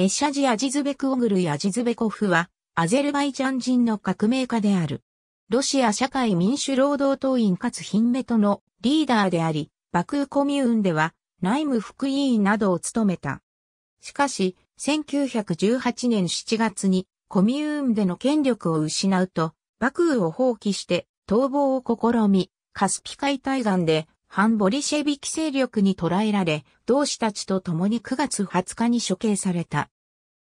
メッシャジ・アジズベクオグルやアジズベコフは、アゼルバイジャン人の革命家である。ロシア社会民主労働党員かつヒンメトのリーダーであり、バクーコミューンでは内務副委員などを務めた。しかし、1918年7月にコミューンでの権力を失うと、バクーを放棄して逃亡を試み、カスピ海対岸で反ボリシェビキ勢力に捕らえられ、同志たちと共に9月20日に処刑された。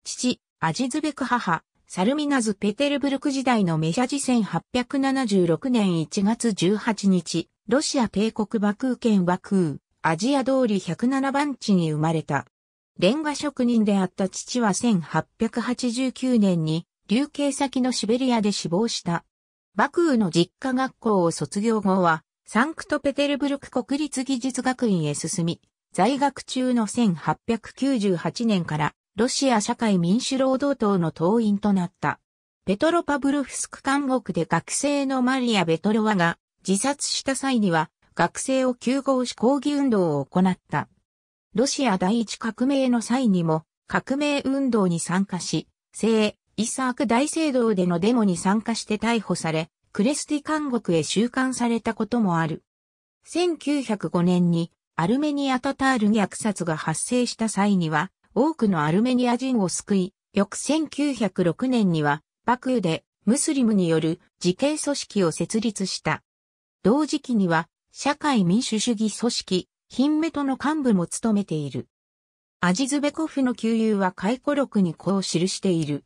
父、アジズベク母、サルミナズ・ペテルブルク時代のメシャジ1876年1月18日、ロシア帝国バクー県バクー、アジア通り107番地に生まれた。レンガ職人であった父は1889年に、流刑先のシベリアで死亡した。バクーの実家学校を卒業後は、サンクトペテルブルク国立技術学院へ進み、在学中の1898年からロシア社会民主労働党の党員となった。ペトロパブルフスク監獄で学生のマリア・ベトロワが自殺した際には学生を休校し抗議運動を行った。ロシア第一革命の際にも革命運動に参加し、聖イサーク大聖堂でのデモに参加して逮捕され、クレスティ監獄へ収監されたこともある。1905年にアルメニア・タタール虐殺が発生した際には、多くのアルメニア人を救い、翌1906年には、バクーでムスリムによる自警組織を設立した。同時期には、社会民主主義組織、ヒンメトの幹部も務めている。アジズベコフの旧友は回顧録にこう記している。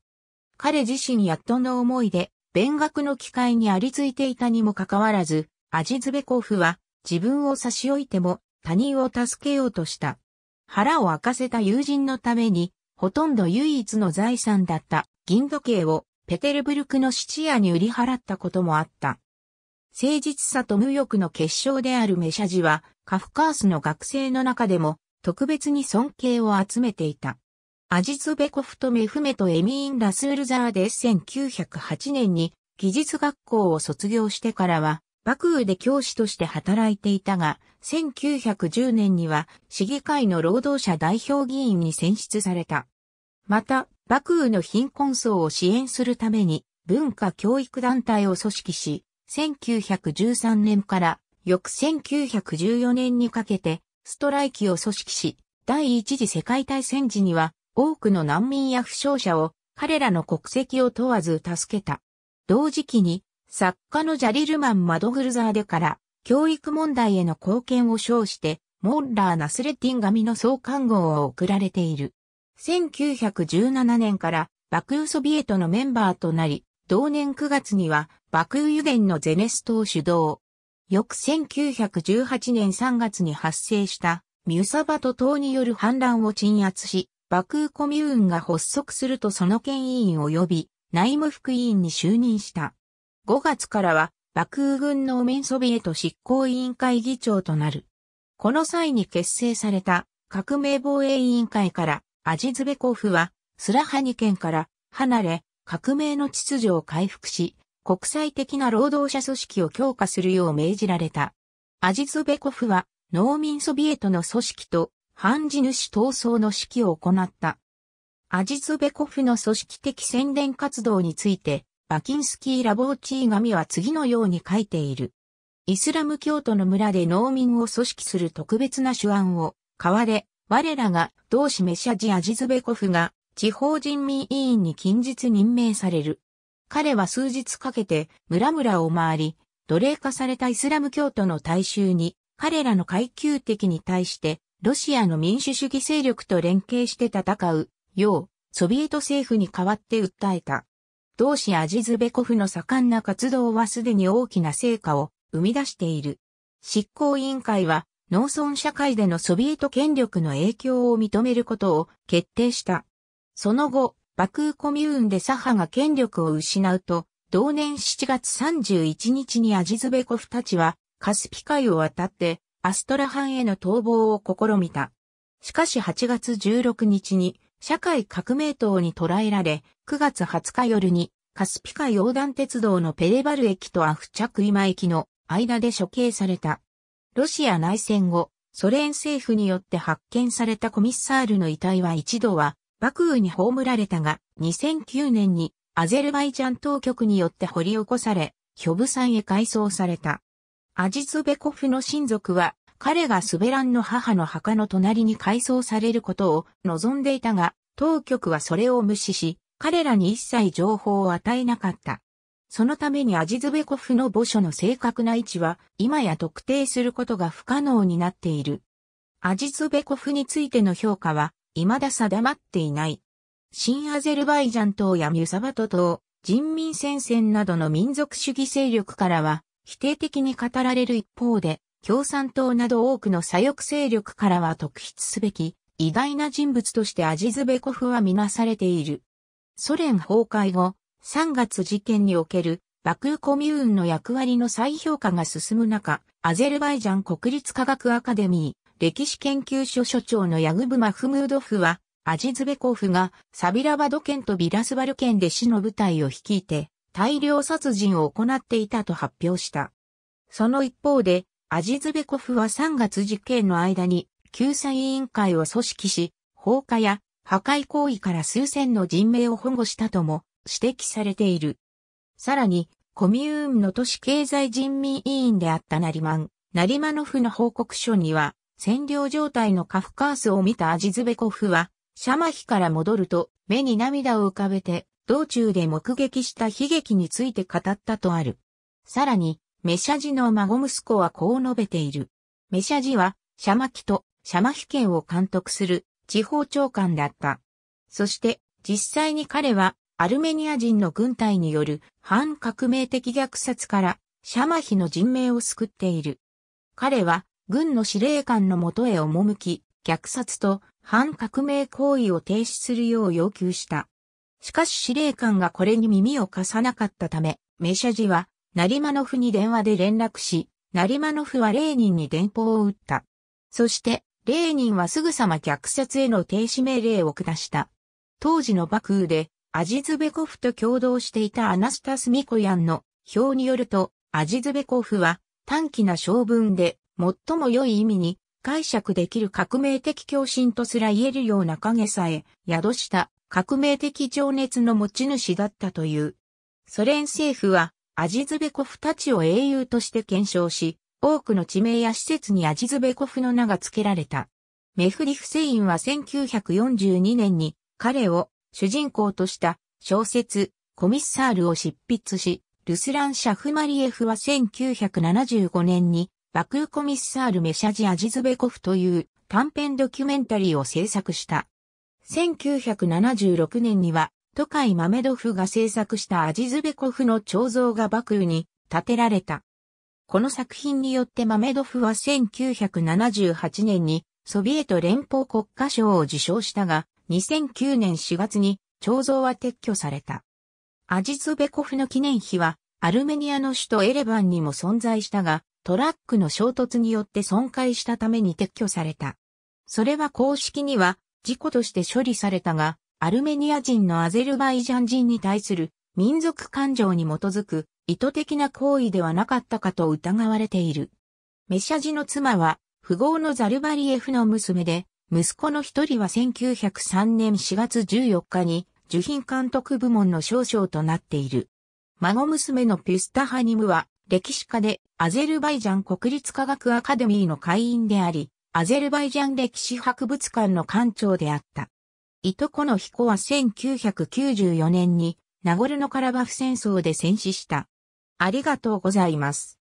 彼自身やっとの思いで勉学の機会にありついていたにもかかわらず、アジズベコフは自分を差し置いても他人を助けようとした。腹を明かせた友人のために、ほとんど唯一の財産だった銀時計をペテルブルクの質屋に売り払ったこともあった。誠実さと無欲の結晶であるメシャジは、カフカースの学生の中でも特別に尊敬を集めていた。アジズベコフトメフメトエミーン・ラスールザーで1908年に技術学校を卒業してからは、バクーで教師として働いていたが、1910年には市議会の労働者代表議員に選出された。また、バクーの貧困層を支援するために文化教育団体を組織し、1913年から翌1914年にかけてストライキを組織し、第一次世界大戦時には多くの難民や負傷者を彼らの国籍を問わず助けた。同時期に作家のジャリルマン・マドグルザーデから教育問題への貢献を称して、モンラー・ナスレッティン神の創刊号を送られている。1917年から爆雨ソビエトのメンバーとなり、同年9月には爆雨油田のゼネストを主導。翌1918年3月に発生したミュサバト島による反乱を鎮圧し、バクーコミューンが発足するとその県委員及び内務副委員に就任した。5月からは、バクー軍のメンソビエト執行委員会議長となる。この際に結成された革命防衛委員会からアジズベコフはスラハニ県から離れ革命の秩序を回復し国際的な労働者組織を強化するよう命じられた。アジズベコフは農民ソビエトの組織と半地主闘争の指揮を行った。アジズベコフの組織的宣伝活動について、バキンスキー・ラボーチー紙は次のように書いている。イスラム教徒の村で農民を組織する特別な手腕を、買われ、我らが同志メシャジ・アジズベコフが地方人民委員に近日任命される。彼は数日かけて村々を回り、奴隷化されたイスラム教徒の大衆に、彼らの階級的に対してロシアの民主主義勢力と連携して戦う、よう、ソビエト政府に代わって訴えた。同志アジズベコフの盛んな活動はすでに大きな成果を生み出している。執行委員会は農村社会でのソビエト権力の影響を認めることを決定した。その後、バクーコミューンで左派が権力を失うと、同年7月31日にアジズベコフたちはカスピ海を渡ってアストラハンへの逃亡を試みた。しかし8月16日に社会革命党に捕らえられ、9月20日夜にカスピカ横断鉄道のペレバル駅とアフチャクイマ駅の間で処刑された。ロシア内戦後、ソ連政府によって発見されたコミッサールの遺体は一度は爆雨に葬られたが、2009年にアゼルバイジャン当局によって掘り起こされ、ヒョブ山へ改装された。アジツベコフの親族は、彼がスベランの母の墓の隣に改装されることを望んでいたが、当局はそれを無視し、彼らに一切情報を与えなかった。そのためにアジズベコフの墓所の正確な位置は、今や特定することが不可能になっている。アジズベコフについての評価は、未だ定まっていない。新アゼルバイジャン島やミュサバト島、人民戦線などの民族主義勢力からは、否定的に語られる一方で、共産党など多くの左翼勢力からは特筆すべき、偉大な人物としてアジズベコフは見なされている。ソ連崩壊後、3月事件におけるバクーコミューンの役割の再評価が進む中、アゼルバイジャン国立科学アカデミー歴史研究所所長のヤグブ・マフムードフは、アジズベコフがサビラバド県とビラスバル県で死の部隊を率いて、大量殺人を行っていたと発表した。その一方で、アジズベコフは3月実件の間に、救済委員会を組織し、放火や破壊行為から数千の人命を保護したとも指摘されている。さらに、コミューンの都市経済人民委員であったナリマン、ナリマノフの報告書には、占領状態のカフカースを見たアジズベコフは、シャマヒから戻ると目に涙を浮かべて道中で目撃した悲劇について語ったとある。さらに、メシャジの孫息子はこう述べている。メシャジは、シャマキとシャマヒ県を監督する地方長官だった。そして、実際に彼は、アルメニア人の軍隊による反革命的虐殺から、シャマヒの人命を救っている。彼は、軍の司令官のもとへ赴き、虐殺と反革命行為を停止するよう要求した。しかし司令官がこれに耳を貸さなかったため、メシャジは、ナリマノフに電話で連絡し、ナリマノフはレーニンに電報を打った。そして、レーニンはすぐさま虐殺への停止命令を下した。当時の幕府で、アジズベコフと共同していたアナスタス・ミコヤンの表によると、アジズベコフは短期な将軍で最も良い意味に解釈できる革命的共信とすら言えるような影さえ宿した革命的情熱の持ち主だったという。ソ連政府はアジズベコフたちを英雄として検証し、多くの地名や施設にアジズベコフの名が付けられた。メフリ・フセインは1942年に彼を主人公とした小説コミッサールを執筆し、ルスラン・シャフマリエフは1975年にバクーコミッサール・メシャジ・アジズベコフという短編ドキュメンタリーを制作した。1976年には、都会マメドフが制作したアジズベコフの彫像が幕府に建てられた。この作品によってマメドフは1978年にソビエト連邦国家賞を受賞したが、2009年4月に彫像は撤去された。アジズベコフの記念碑はアルメニアの首都エレバンにも存在したが、トラックの衝突によって損壊したために撤去された。それは公式には事故として処理されたが、アルメニア人のアゼルバイジャン人に対する民族感情に基づく意図的な行為ではなかったかと疑われている。メシャジの妻は、富豪のザルバリエフの娘で、息子の一人は1903年4月14日に、受品監督部門の少将となっている。孫娘のピュスタハニムは、歴史家でアゼルバイジャン国立科学アカデミーの会員であり、アゼルバイジャン歴史博物館の館長であった。いとこの彦は1994年にナゴルノカラバフ戦争で戦死した。ありがとうございます。